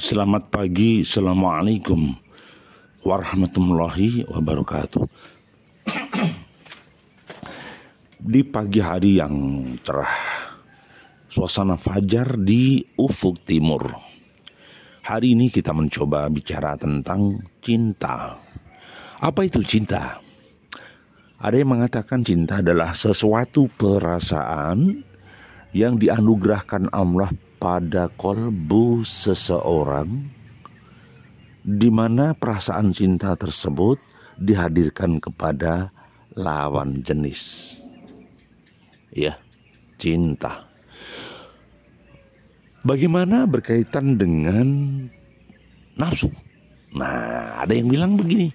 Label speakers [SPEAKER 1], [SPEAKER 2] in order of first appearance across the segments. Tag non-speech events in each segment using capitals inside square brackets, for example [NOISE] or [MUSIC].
[SPEAKER 1] Selamat pagi, Assalamualaikum warahmatullahi wabarakatuh [CLEARS THROAT] Di pagi hari yang cerah Suasana fajar di ufuk timur Hari ini kita mencoba bicara tentang cinta Apa itu cinta? Ada yang mengatakan cinta adalah sesuatu perasaan yang dianugerahkan Allah pada kolbu seseorang di mana perasaan cinta tersebut dihadirkan kepada lawan jenis. Ya, cinta. Bagaimana berkaitan dengan nafsu? Nah, ada yang bilang begini.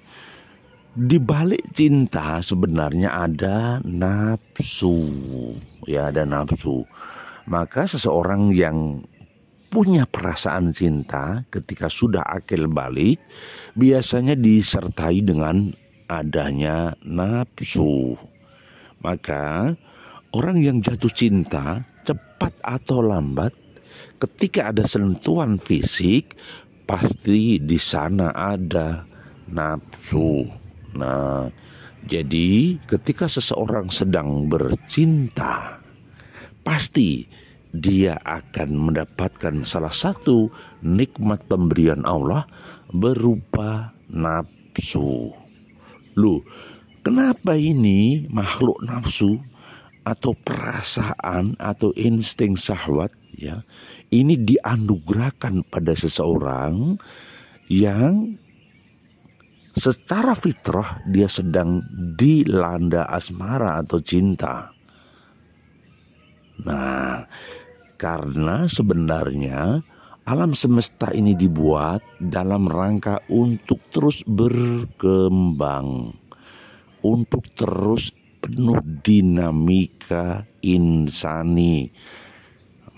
[SPEAKER 1] Di balik cinta sebenarnya ada nafsu. Ya, ada nafsu. Maka seseorang yang punya perasaan cinta ketika sudah akil balik biasanya disertai dengan adanya nafsu. Maka orang yang jatuh cinta cepat atau lambat ketika ada sentuhan fisik pasti di sana ada nafsu. Nah, jadi ketika seseorang sedang bercinta pasti dia akan mendapatkan salah satu nikmat pemberian Allah berupa nafsu. Lu, kenapa ini makhluk nafsu atau perasaan atau insting syahwat ya ini dianugerahkan pada seseorang yang secara fitrah dia sedang dilanda asmara atau cinta. Nah, karena sebenarnya alam semesta ini dibuat dalam rangka untuk terus berkembang, untuk terus penuh dinamika insani.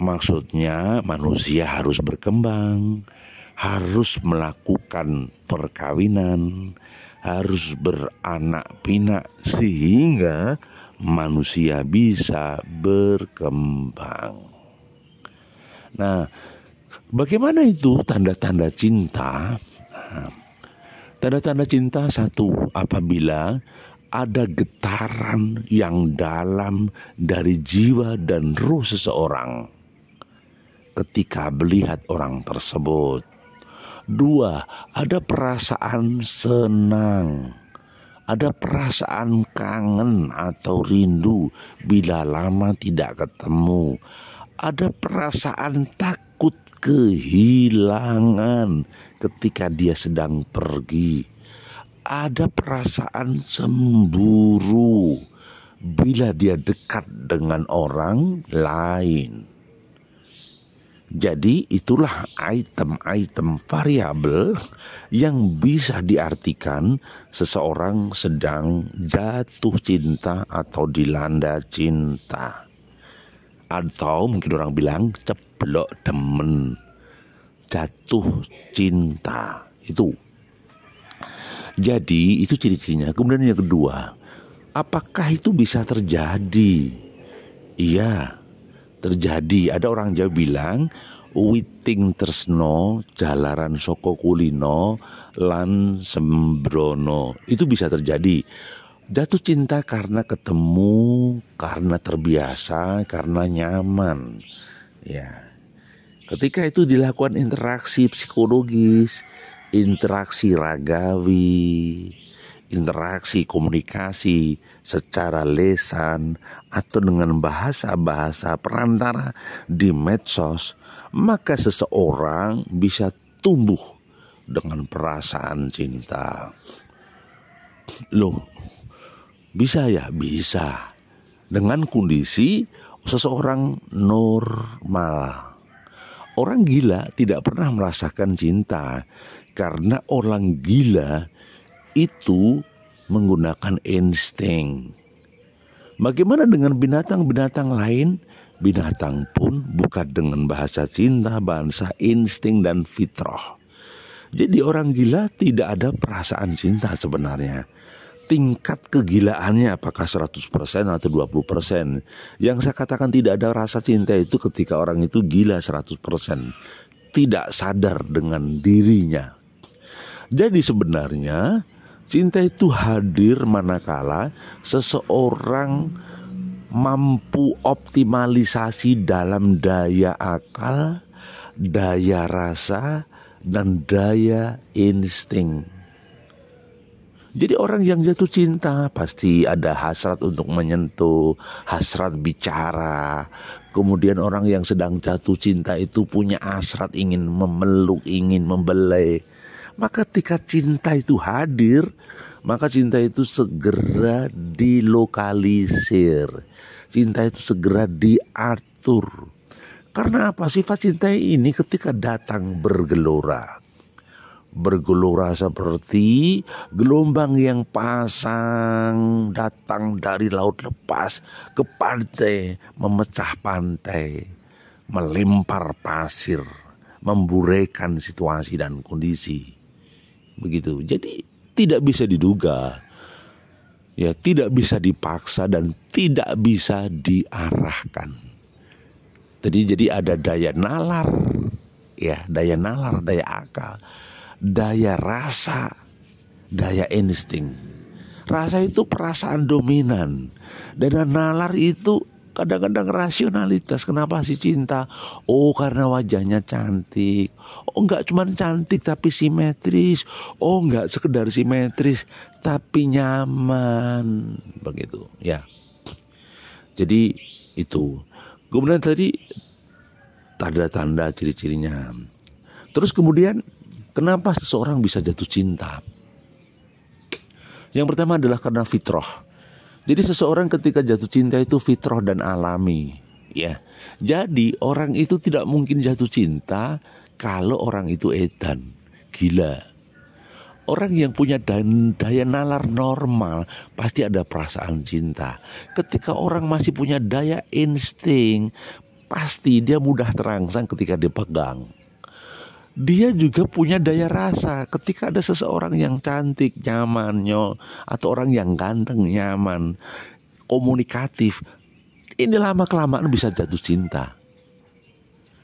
[SPEAKER 1] Maksudnya manusia harus berkembang, harus melakukan perkawinan, harus beranak pinak sehingga manusia bisa berkembang. Nah, bagaimana itu tanda-tanda cinta? Nah, tanda-tanda cinta satu, apabila ada getaran yang dalam dari jiwa dan ruh seseorang ketika melihat orang tersebut. Dua, ada perasaan senang ada perasaan kangen atau rindu bila lama tidak ketemu. Ada perasaan takut kehilangan ketika dia sedang pergi. Ada perasaan cemburu bila dia dekat dengan orang lain. Jadi itulah item-item variabel yang bisa diartikan seseorang sedang jatuh cinta atau dilanda cinta. Atau mungkin orang bilang ceblok demen. Jatuh cinta. Itu. Jadi itu ciri-cirinya. Kemudian yang kedua, apakah itu bisa terjadi? Iya terjadi. Ada orang Jawa bilang witing tersno jalaran soko kulino lan sembrono itu bisa terjadi jatuh cinta karena ketemu karena terbiasa karena nyaman ya ketika itu dilakukan interaksi psikologis interaksi ragawi interaksi komunikasi secara lesan atau dengan bahasa-bahasa perantara di medsos, maka seseorang bisa tumbuh dengan perasaan cinta. Loh, bisa ya? Bisa. Dengan kondisi seseorang normal. Orang gila tidak pernah merasakan cinta karena orang gila itu menggunakan insting. Bagaimana dengan binatang-binatang lain? Binatang pun bukan dengan bahasa cinta, bahasa insting dan fitrah. Jadi orang gila tidak ada perasaan cinta sebenarnya. Tingkat kegilaannya apakah 100% atau 20%. Yang saya katakan tidak ada rasa cinta itu ketika orang itu gila 100%. Tidak sadar dengan dirinya. Jadi sebenarnya Cinta itu hadir manakala seseorang mampu optimalisasi dalam daya akal, daya rasa, dan daya insting. Jadi orang yang jatuh cinta pasti ada hasrat untuk menyentuh, hasrat bicara. Kemudian orang yang sedang jatuh cinta itu punya hasrat ingin memeluk, ingin membelai maka ketika cinta itu hadir, maka cinta itu segera dilokalisir. Cinta itu segera diatur. Karena apa sifat cinta ini ketika datang bergelora. Bergelora seperti gelombang yang pasang datang dari laut lepas ke pantai, memecah pantai, melempar pasir, memburekan situasi dan kondisi begitu. Jadi tidak bisa diduga. Ya, tidak bisa dipaksa dan tidak bisa diarahkan. Jadi jadi ada daya nalar, ya, daya nalar, daya akal, daya rasa, daya insting. Rasa itu perasaan dominan dan nalar itu kadang-kadang rasionalitas kenapa sih cinta oh karena wajahnya cantik oh nggak cuman cantik tapi simetris oh nggak sekedar simetris tapi nyaman begitu ya jadi itu kemudian tadi tanda-tanda ciri-cirinya terus kemudian kenapa seseorang bisa jatuh cinta yang pertama adalah karena fitrah jadi seseorang ketika jatuh cinta itu fitrah dan alami, ya. Jadi orang itu tidak mungkin jatuh cinta kalau orang itu edan, gila. Orang yang punya daya nalar normal pasti ada perasaan cinta. Ketika orang masih punya daya insting, pasti dia mudah terangsang ketika dipegang dia juga punya daya rasa ketika ada seseorang yang cantik nyaman nyo atau orang yang ganteng nyaman komunikatif ini lama kelamaan bisa jatuh cinta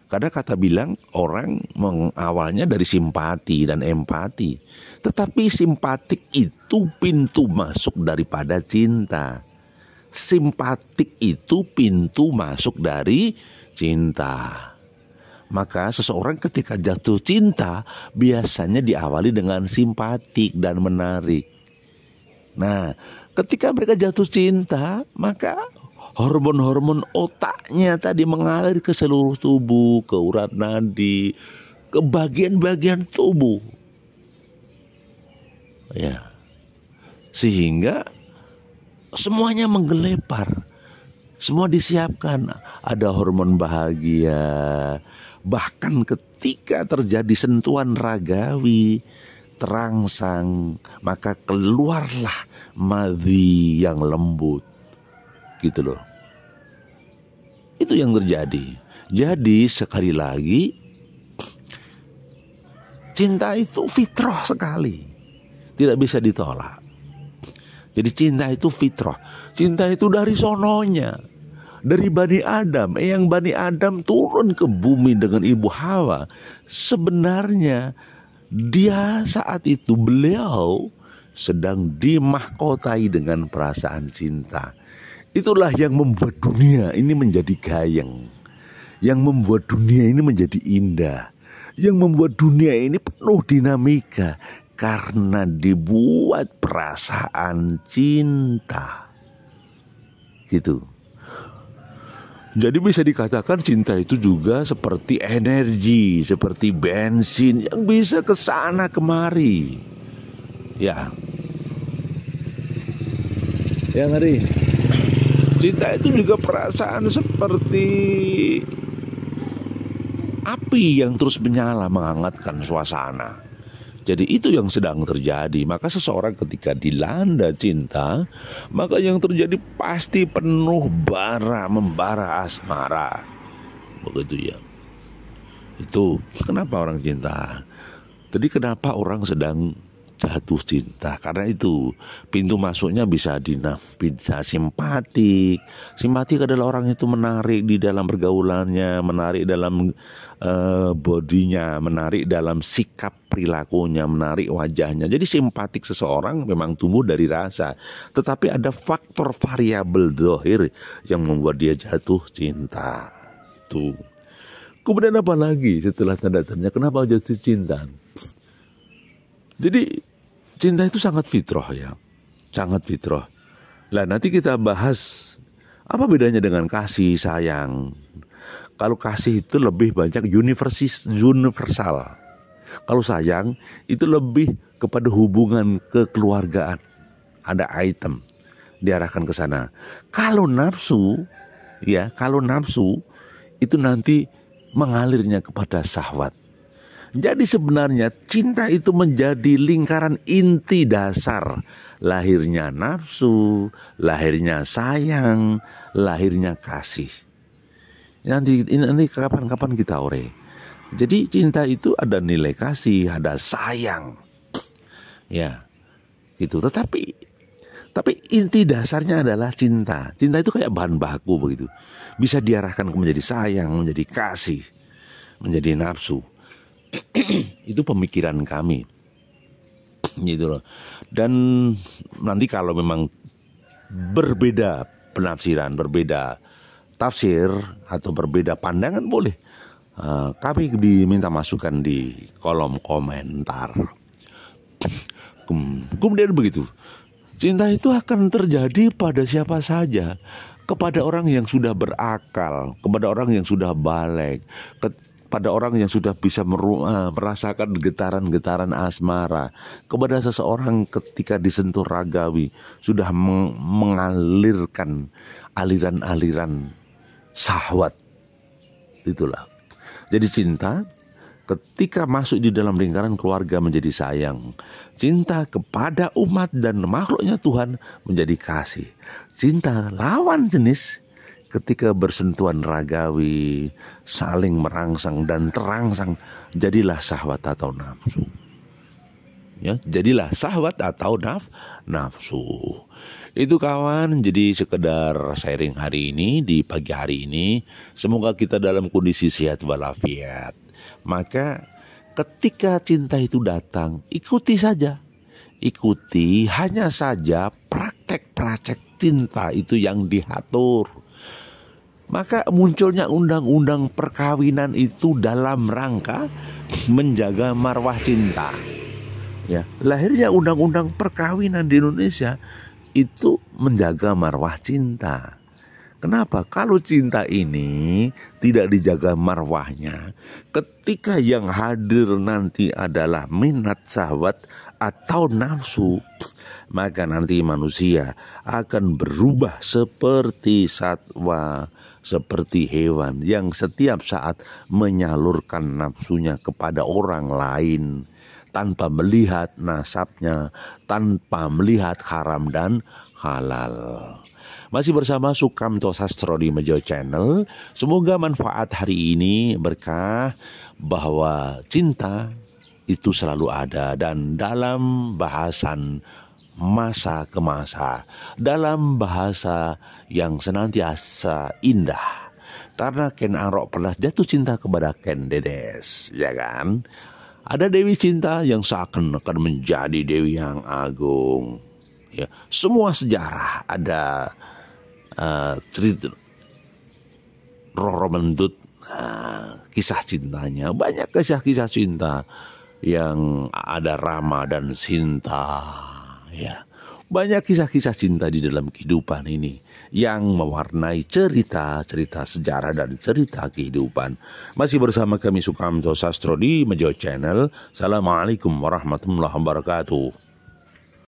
[SPEAKER 1] karena kata bilang orang mengawalnya dari simpati dan empati tetapi simpatik itu pintu masuk daripada cinta simpatik itu pintu masuk dari cinta. Maka seseorang ketika jatuh cinta biasanya diawali dengan simpatik dan menarik. Nah, ketika mereka jatuh cinta, maka hormon-hormon otaknya tadi mengalir ke seluruh tubuh, ke urat nadi, ke bagian-bagian tubuh. Ya. Sehingga semuanya menggelepar. Semua disiapkan, ada hormon bahagia. Bahkan ketika terjadi sentuhan ragawi, terangsang, maka keluarlah madhi yang lembut. Gitu loh. Itu yang terjadi. Jadi sekali lagi cinta itu fitrah sekali. Tidak bisa ditolak. Jadi cinta itu fitrah. Cinta itu dari sononya. Dari Bani Adam. Eh, yang Bani Adam turun ke bumi dengan ibu Hawa. Sebenarnya dia saat itu beliau sedang dimahkotai dengan perasaan cinta. Itulah yang membuat dunia ini menjadi gayeng. Yang membuat dunia ini menjadi indah. Yang membuat dunia ini penuh dinamika karena dibuat perasaan cinta. Gitu. Jadi bisa dikatakan cinta itu juga seperti energi, seperti bensin yang bisa ke sana kemari. Ya. Ya mari. Cinta itu juga perasaan seperti api yang terus menyala menghangatkan suasana. Jadi itu yang sedang terjadi. Maka seseorang ketika dilanda cinta, maka yang terjadi pasti penuh bara, membara asmara. Begitu ya. Itu kenapa orang cinta. Jadi kenapa orang sedang jatuh cinta karena itu pintu masuknya bisa dinam bisa simpatik simpatik adalah orang itu menarik di dalam pergaulannya menarik dalam uh, bodinya menarik dalam sikap perilakunya menarik wajahnya jadi simpatik seseorang memang tumbuh dari rasa tetapi ada faktor variabel dohir yang membuat dia jatuh cinta itu kemudian apa lagi setelah tanda tanya kenapa jatuh cinta jadi cinta itu sangat fitrah ya. Sangat fitrah. Lah nanti kita bahas apa bedanya dengan kasih sayang. Kalau kasih itu lebih banyak universis, universal. Kalau sayang itu lebih kepada hubungan kekeluargaan. Ada item diarahkan ke sana. Kalau nafsu ya, kalau nafsu itu nanti mengalirnya kepada syahwat. Jadi sebenarnya cinta itu menjadi lingkaran inti dasar. Lahirnya nafsu, lahirnya sayang, lahirnya kasih. Nanti ini kapan-kapan kita ore. Jadi cinta itu ada nilai kasih, ada sayang. Ya. Gitu. Tetapi tapi inti dasarnya adalah cinta. Cinta itu kayak bahan baku begitu. Bisa diarahkan menjadi sayang, menjadi kasih, menjadi nafsu. [CLEARS THROAT] itu pemikiran kami gitu loh dan nanti kalau memang berbeda penafsiran berbeda tafsir atau berbeda pandangan boleh uh, kami diminta masukan di kolom komentar kemudian begitu cinta itu akan terjadi pada siapa saja kepada orang yang sudah berakal, kepada orang yang sudah balik, pada orang yang sudah bisa eh, merasakan getaran-getaran asmara, kepada seseorang ketika disentuh ragawi sudah mengalirkan aliran-aliran sahwat. Itulah. Jadi cinta ketika masuk di dalam lingkaran keluarga menjadi sayang. Cinta kepada umat dan makhluknya Tuhan menjadi kasih. Cinta lawan jenis ketika bersentuhan ragawi, saling merangsang dan terangsang, jadilah sahwat atau nafsu. Ya, jadilah sahwat atau naf nafsu. Itu kawan, jadi sekedar sharing hari ini di pagi hari ini, semoga kita dalam kondisi sehat walafiat. Maka ketika cinta itu datang, ikuti saja. Ikuti hanya saja praktek-praktek cinta itu yang diatur maka munculnya undang-undang perkawinan itu dalam rangka menjaga marwah cinta. Ya, lahirnya undang-undang perkawinan di Indonesia itu menjaga marwah cinta. Kenapa? Kalau cinta ini tidak dijaga marwahnya, ketika yang hadir nanti adalah minat sahabat atau nafsu, maka nanti manusia akan berubah seperti satwa seperti hewan yang setiap saat menyalurkan nafsunya kepada orang lain tanpa melihat nasabnya, tanpa melihat haram dan halal. Masih bersama Sukamto Sastro di Mejo Channel. Semoga manfaat hari ini berkah bahwa cinta itu selalu ada dan dalam bahasan masa ke masa dalam bahasa yang senantiasa indah. Karena Ken Arok pernah jatuh cinta kepada Ken Dedes, ya kan? Ada Dewi Cinta yang seakan-akan menjadi Dewi yang agung. Ya, semua sejarah ada uh, cerita Roro Mendut, uh, nah, kisah cintanya banyak kisah-kisah cinta yang ada Rama dan Sinta ya. Banyak kisah-kisah cinta di dalam kehidupan ini yang mewarnai cerita-cerita sejarah dan cerita kehidupan. Masih bersama kami Sukamto Sastro di Mejo Channel. Assalamualaikum warahmatullahi wabarakatuh.